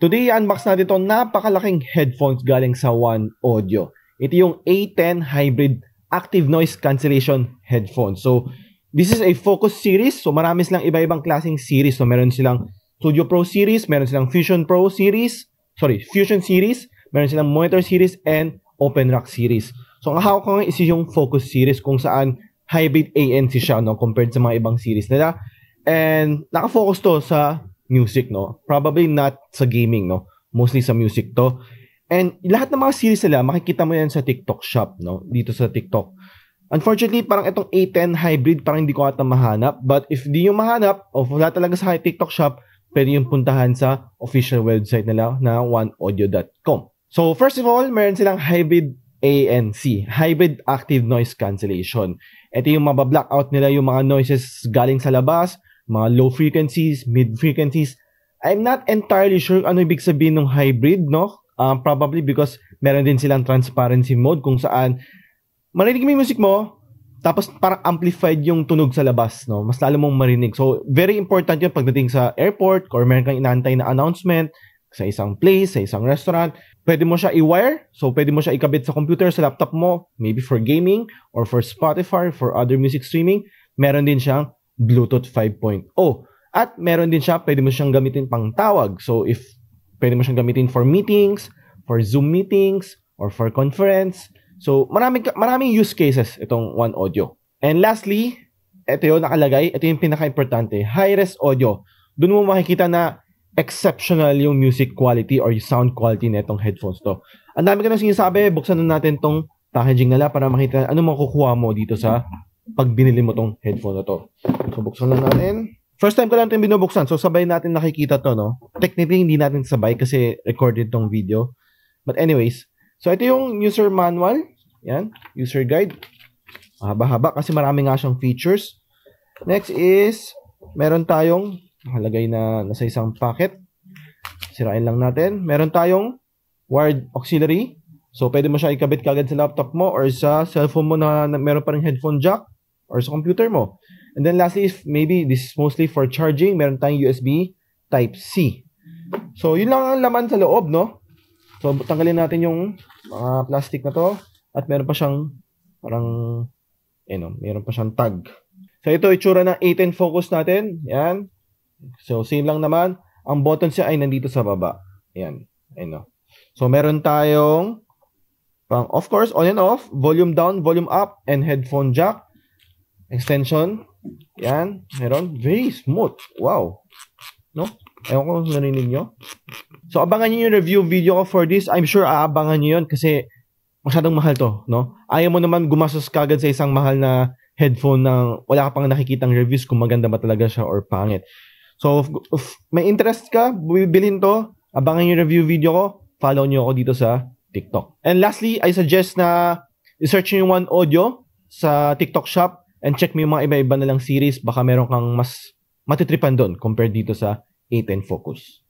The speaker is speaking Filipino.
Today, unbox natin itong napakalaking headphones galing sa One Audio. Ito yung A10 Hybrid Active Noise Cancellation Headphones. So, this is a focus series. So, marami silang iba-ibang klaseng series. So, meron silang Studio Pro series, meron silang Fusion Pro series, sorry, Fusion series, meron silang Monitor series, and Open Rack series. So, ang hawak ko ngayon is yung focus series kung saan hybrid ANC siya no, compared sa mga ibang series nila. And nakafocus to sa music, no? Probably not sa gaming, no? Mostly sa music to. And lahat ng mga series nila, makikita mo yan sa TikTok shop, no? Dito sa TikTok. Unfortunately, parang itong A10 hybrid, parang hindi ko ata mahanap. But if di nyo mahanap, o wala talaga sa TikTok shop, pwede yung puntahan sa official website nila na oneaudio.com. So, first of all, meron silang hybrid ANC, Hybrid Active Noise Cancellation. Ito yung mabablock out nila yung mga noises galing sa labas, mga low frequencies, mid frequencies. I'm not entirely sure ano ibig sabihin ng hybrid, no? Uh, probably because meron din silang transparency mode kung saan marinig mo yung music mo, tapos parang amplified yung tunog sa labas, no? Mas lalo mong marinig. So, very important yun pagdating sa airport or meron kang inaantay na announcement sa isang place, sa isang restaurant. Pwede mo siya i-wire. So, pwede mo siya ikabit sa computer, sa laptop mo, maybe for gaming or for Spotify, for other music streaming. Meron din siyang Bluetooth 5.0. At meron din siya, pwede mo siyang gamitin pang tawag. So if pwede mo siyang gamitin for meetings, for Zoom meetings, or for conference. So maraming, maraming use cases itong One Audio. And lastly, ito yung nakalagay, ito yung pinaka-importante, high-res audio. Doon mo makikita na exceptional yung music quality or yung sound quality na itong headphones to. Ang dami ko nang sinasabi, buksan na natin tong packaging nila para makita ano makukuha mo dito sa pag binili mo tong headphone na to. So, buksan na natin. First time ko lang itong binubuksan. So, sabay natin nakikita to, no? Technically, hindi natin sabay kasi recorded tong video. But anyways, so ito yung user manual. Yan, user guide. Haba-haba kasi marami nga siyang features. Next is, meron tayong nakalagay na nasa isang packet. Sirain lang natin. Meron tayong wired auxiliary. So, pwede mo siya ikabit kagad sa laptop mo or sa cellphone mo na, na meron pa rin headphone jack or sa computer mo. And then lastly, is maybe this is mostly for charging, meron tayong USB Type-C. So, yun lang ang laman sa loob, no? So, tanggalin natin yung uh, plastic na to at meron pa siyang parang, you eh, know, meron pa siyang tag. So, ito itsura ng 8 and focus natin. Yan. So, same lang naman. Ang button siya ay nandito sa baba. Yan. Ayun, no? So, meron tayong pang, of course, on and off, volume down, volume up, and headphone jack extension. Yan, meron. Very smooth. Wow. No? Ewan ko, narinig nyo? So, abangan nyo yung review video ko for this. I'm sure aabangan nyo yun kasi masyadong mahal to, no? Ayaw mo naman gumastos kagad sa isang mahal na headphone na wala ka pang nakikitang reviews kung maganda ba talaga siya or pangit. So, if, if may interest ka, bibilhin to, abangan yung review video ko, follow nyo ako dito sa TikTok. And lastly, I suggest na i-search nyo yung One Audio sa TikTok shop And check mo yung mga iba-iba na lang series, baka meron kang mas matitripan doon compared dito sa 8 and Focus.